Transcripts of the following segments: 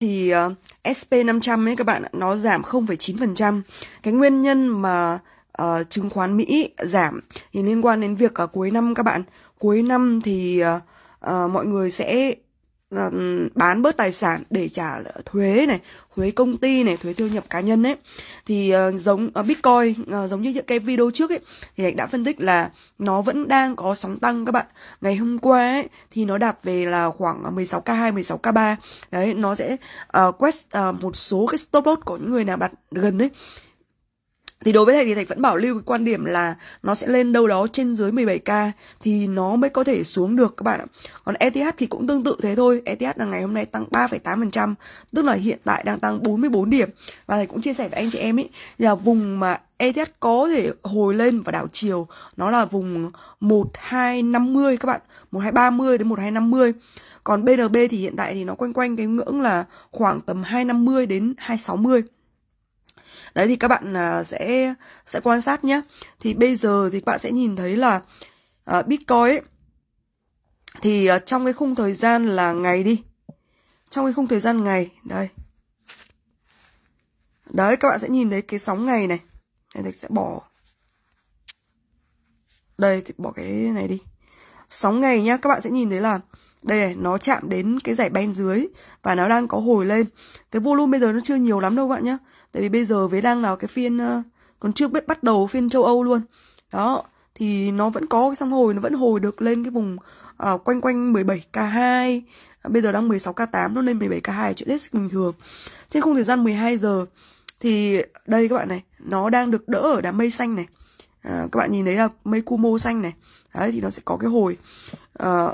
thì uh, ờ, SP500 ấy các bạn nó giảm 0,9%. Cái nguyên nhân mà uh, chứng khoán Mỹ giảm thì liên quan đến việc uh, cuối năm các bạn. Cuối năm thì uh, uh, mọi người sẽ Ờ, bán bớt tài sản để trả thuế này thuế công ty này thuế thu nhập cá nhân ấy thì ờ, giống ờ, bitcoin giống như những cái video trước ấy thì anh đã phân tích là nó vẫn đang có sóng tăng các bạn ngày hôm qua ấy thì nó đạp về là khoảng 16 k 2 16 k 3 đấy nó sẽ quét một số cái stop loss của những người nào đặt gần đấy thì đối với thầy thì thầy vẫn bảo lưu cái quan điểm là nó sẽ lên đâu đó trên dưới 17k thì nó mới có thể xuống được các bạn ạ. Còn ETH thì cũng tương tự thế thôi. ETH là ngày hôm nay tăng 3,8%, tức là hiện tại đang tăng 44 điểm. Và thầy cũng chia sẻ với anh chị em ý là vùng mà ETH có thể hồi lên và đảo chiều nó là vùng 1250 các bạn, 1230 đến 1250. Còn BNB thì hiện tại thì nó quanh quanh cái ngưỡng là khoảng tầm 250 đến 260 đấy thì các bạn uh, sẽ sẽ quan sát nhé thì bây giờ thì các bạn sẽ nhìn thấy là uh, bitcoin ấy, thì uh, trong cái khung thời gian là ngày đi trong cái khung thời gian ngày đây đấy các bạn sẽ nhìn thấy cái sóng ngày này đây thì sẽ bỏ đây thì bỏ cái này đi sóng ngày nhá các bạn sẽ nhìn thấy là đây này nó chạm đến cái dải ben dưới và nó đang có hồi lên cái volume bây giờ nó chưa nhiều lắm đâu các bạn nhé tại vì bây giờ vế đang là cái phiên ờ, còn chưa biết bắt đầu phiên châu âu luôn đó thì nó vẫn có cái sóng hồi nó vẫn hồi được lên cái vùng uh, quanh quanh 17k2 bây giờ đang 16k8 nó lên 17k2 chuyện hết bình thường trên khung thời gian 12 giờ thì đây các bạn này nó đang được đỡ ở đám mây xanh này à, các bạn nhìn thấy là mây kumo xanh này đấy thì nó sẽ có cái hồi à,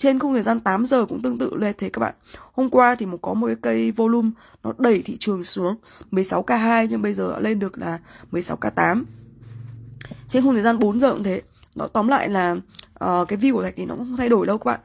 trên khung thời gian 8 giờ cũng tương tự lên thế các bạn hôm qua thì một có một cái cây volume nó đẩy thị trường xuống 16k2 nhưng bây giờ đã lên được là 16k8 trên khung thời gian 4 giờ cũng thế nó tóm lại là uh, cái view của thạch thì nó cũng không thay đổi đâu các bạn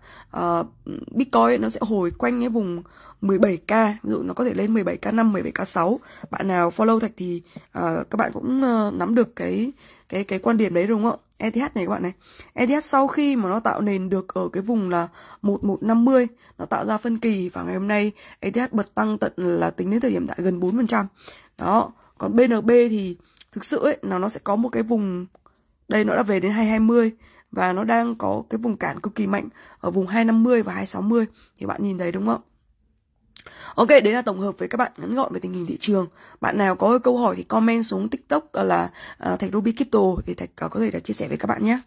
uh, bitcoin nó sẽ hồi quanh cái vùng 17k ví dụ nó có thể lên 17k 5 17k 6 bạn nào follow thạch thì uh, các bạn cũng uh, nắm được cái cái cái quan điểm đấy đúng không ạ ETH này các bạn này ETH sau khi mà nó tạo nền được ở cái vùng là 1150 nó tạo ra phân kỳ và ngày hôm nay ETH bật tăng tận là tính đến thời điểm tại gần 4% đó còn BNB thì thực sự ấy, là nó sẽ có một cái vùng đây nó đã về đến 220 và nó đang có cái vùng cản cực kỳ mạnh ở vùng 250 và 260 thì bạn nhìn thấy đúng không? Ok, đấy là tổng hợp với các bạn ngắn gọn về tình hình thị trường. Bạn nào có câu hỏi thì comment xuống TikTok là uh, Thạch Ruby Crypto thì Thạch à, có thể là chia sẻ với các bạn nhé.